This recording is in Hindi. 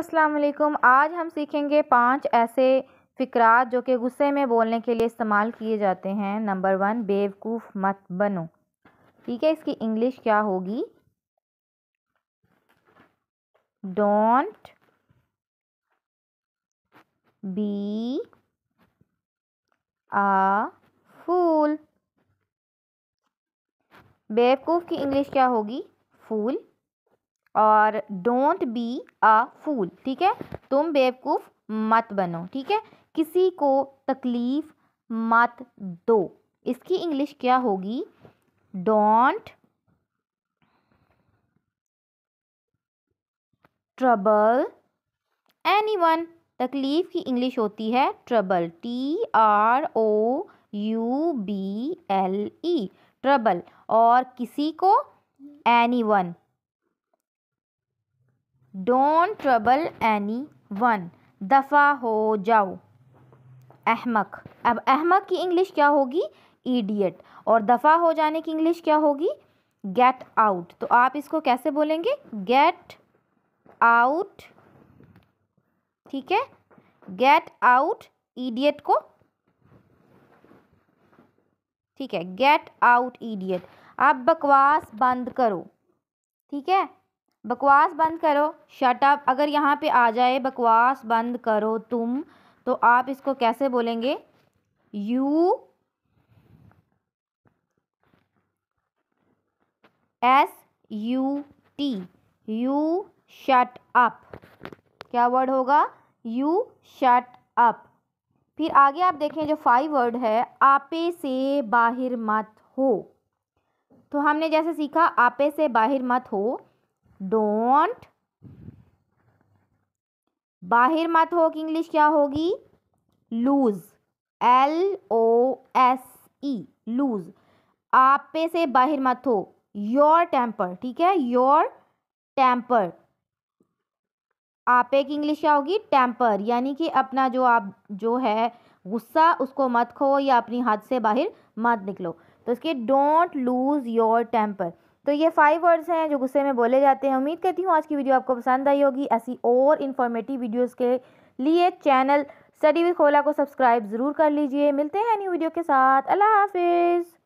अस्सलाम वालेकुम आज हम सीखेंगे पांच ऐसे फ़िक्रात जो कि गुस्से में बोलने के लिए इस्तेमाल किए जाते हैं नंबर वन बेवकूफ़ मत बनो ठीक है इसकी इंग्लिश क्या होगी डोंट बी आ फूल बेवकूफ़ की इंग्लिश क्या होगी फूल और डोंट बी अ फूल ठीक है तुम बेवकूफ़ मत बनो ठीक है किसी को तकलीफ़ मत दो इसकी इंग्लिश क्या होगी डोंट ट्रबल एनी वन तकलीफ़ की इंग्लिश होती है trouble T R O U B L E trouble और किसी को anyone don't trouble anyone दफ़ा हो जाओ अहमक अब अहमक की इंग्लिश क्या होगी ईडियट और दफ़ा हो जाने की इंग्लिश क्या होगी गेट आउट तो आप इसको कैसे बोलेंगे गेट आउट ठीक है गेट आउट ईडियट को ठीक है गेट आउट ईडियट आप बकवास बंद करो ठीक है बकवास बंद करो शट अप अगर यहाँ पे आ जाए बकवास बंद करो तुम तो आप इसको कैसे बोलेंगे U S U T U shut up क्या वर्ड होगा यू शट अप फिर आगे आप देखें जो फाइव वर्ड है आपे से बाहर मत हो तो हमने जैसे सीखा आपे से बाहर मत हो डोंट बाहर मत हो कि इंग्लिश क्या होगी lose L O S E lose आप पे से बाहर मत हो योर टेम्पर ठीक है योर टेम्पर आप एक इंग्लिश क्या होगी टेम्पर यानी कि अपना जो आप जो है गुस्सा उसको मत खो या अपनी हद से बाहर मत निकलो तो इसके डोंट लूज़ योर टेम्पर तो ये फाइव वर्ड्स हैं जो गुस्से में बोले जाते हैं उम्मीद करती हूँ आज की वीडियो आपको पसंद आई होगी ऐसी और इन्फॉर्मेटिव वीडियोज़ के लिए चैनल स्टडी विद खोला को सब्सक्राइब ज़रूर कर लीजिए मिलते हैं न्यू वीडियो के साथ अल्लाह हाफिज़